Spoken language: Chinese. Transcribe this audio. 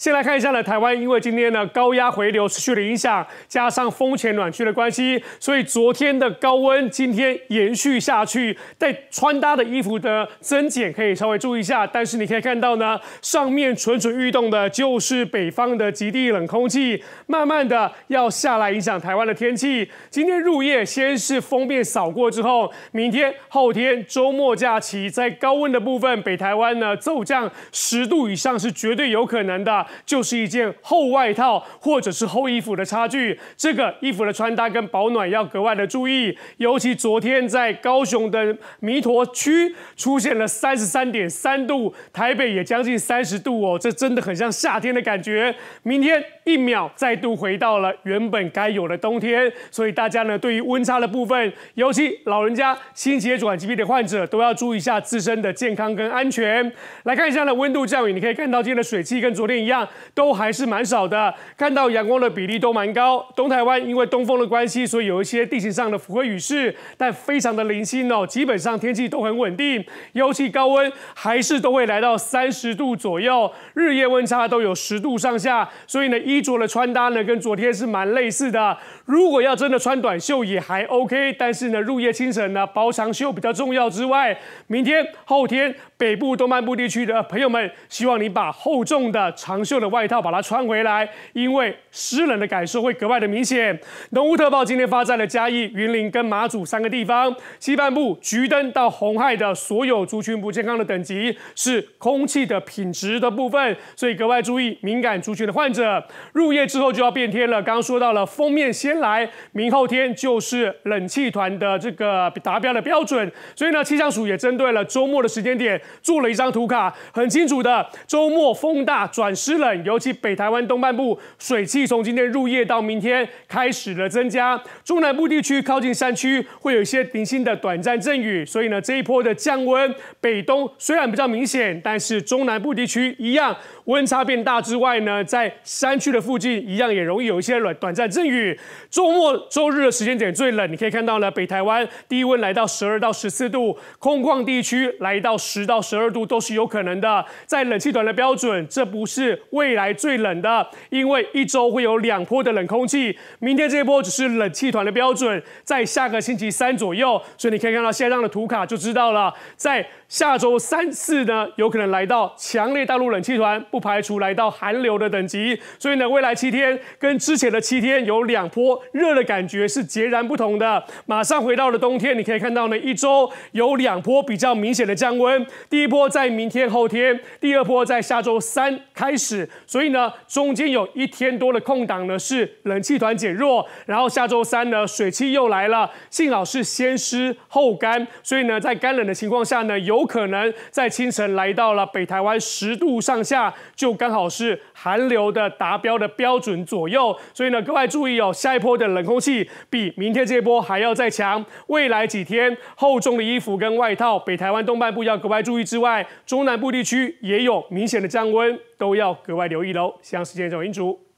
先来看一下呢，台湾因为今天呢高压回流持续的影响，加上风前暖区的关系，所以昨天的高温今天延续下去。在穿搭的衣服的增减可以稍微注意一下。但是你可以看到呢，上面蠢蠢欲动的就是北方的极地冷空气，慢慢的要下来影响台湾的天气。今天入夜先是风面扫过之后，明天、后天、周末假期在高温的部分，北台湾呢骤降十度以上是绝对有可能的。就是一件厚外套或者是厚衣服的差距，这个衣服的穿搭跟保暖要格外的注意。尤其昨天在高雄的弥陀区出现了三十三点三度，台北也将近三十度哦，这真的很像夏天的感觉。明天一秒再度回到了原本该有的冬天，所以大家呢，对于温差的部分，尤其老人家、心结血管疾病的患者都要注意一下自身的健康跟安全。来看一下呢，温度降雨，你可以看到今天的水汽跟昨天一样。都还是蛮少的，看到阳光的比例都蛮高。东台湾因为东风的关系，所以有一些地形上的浮灰雨势，但非常的零星哦。基本上天气都很稳定，尤其高温还是都会来到三十度左右，日夜温差都有十度上下。所以呢，衣着的穿搭呢，跟昨天是蛮类似的。如果要真的穿短袖也还 OK，但是呢，入夜清晨呢，薄长袖比较重要。之外，明天、后天北部、东半部地区的朋友们，希望你把厚重的长。袖的外套把它穿回来，因为湿冷的感受会格外的明显。农务特报今天发在了嘉义、云林跟马祖三个地方，西半部橘灯到红害的所有族群不健康的等级是空气的品质的部分，所以格外注意敏感族群的患者。入夜之后就要变天了，刚刚说到了封面先来，明后天就是冷气团的这个达标的标准，所以呢气象署也针对了周末的时间点做了一张图卡，很清楚的周末风大转湿。湿冷，尤其北台湾东半部水汽从今天入夜到明天开始的增加，中南部地区靠近山区会有一些零星的短暂阵雨，所以呢这一波的降温，北东虽然比较明显，但是中南部地区一样温差变大之外呢，在山区的附近一样也容易有一些短短暂阵雨。周末周日的时间点最冷，你可以看到呢北台湾低温来到十二到十四度，空旷地区来到十到十二度都是有可能的，在冷气团的标准，这不是。未来最冷的，因为一周会有两波的冷空气。明天这一波只是冷气团的标准，在下个星期三左右。所以你可以看到现在的图卡就知道了。在下周三四呢，有可能来到强烈大陆冷气团，不排除来到寒流的等级。所以呢，未来七天跟之前的七天有两波热的感觉是截然不同的。马上回到了冬天，你可以看到呢，一周有两波比较明显的降温。第一波在明天后天，第二波在下周三开始。所以呢，中间有一天多的空档呢是冷气团减弱，然后下周三呢水汽又来了，幸好是先湿后干，所以呢在干冷的情况下呢，有可能在清晨来到了北台湾十度上下，就刚好是寒流的达标的标准左右，所以呢格外注意哦，下一波的冷空气比明天这波还要再强，未来几天厚重的衣服跟外套，北台湾东半部要格外注意之外，中南部地区也有明显的降温，都要。格外留意喽，央视记者刘英竹。